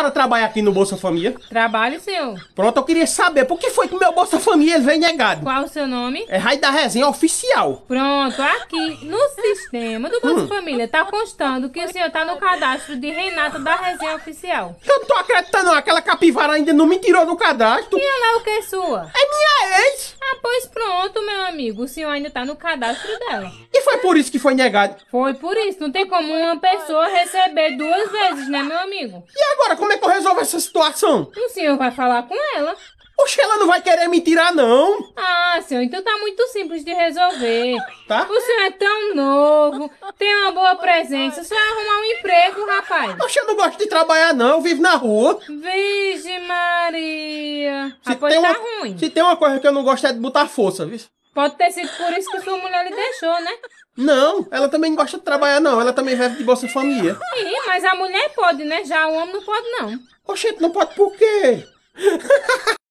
senhora trabalha aqui no Bolsa Família? Trabalho, senhor. Pronto, eu queria saber por que foi que meu Bolsa Família veio negado. Qual o seu nome? É Raio da Resenha Oficial. Pronto, aqui no sistema do Bolsa hum. Família tá constando que o senhor tá no cadastro de Renato da Resenha Oficial. Eu não tô acreditando, aquela capivara ainda não me tirou do cadastro. E ela é o que é sua? É minha é ex. Ah, pois pronto, meu amigo. O senhor ainda tá no cadastro dela. E foi por isso que foi negado. Foi por isso. Não tem como uma pessoa receber duas vezes, né, meu amigo? E agora, como é que eu resolvo essa situação? O senhor vai falar com ela. Poxa, ela não vai querer me tirar, não. Ah, senhor, então tá muito simples de resolver. Tá? O senhor é tão novo, tem uma boa presença, só arrumar um emprego, rapaz. Poxa, eu não gosto de trabalhar, não. Eu vivo na rua. Vixe, Maria. Se tem, tá uma, tá ruim. se tem uma coisa que eu não gosto é de botar força, viu? Pode ter sido por isso que sua mulher lhe deixou, né? Não, ela também gosta de trabalhar, não. Ela também vive de Bolsa Família. Sim, mas a mulher pode, né? Já o homem não pode, não. Oxente, não pode por quê?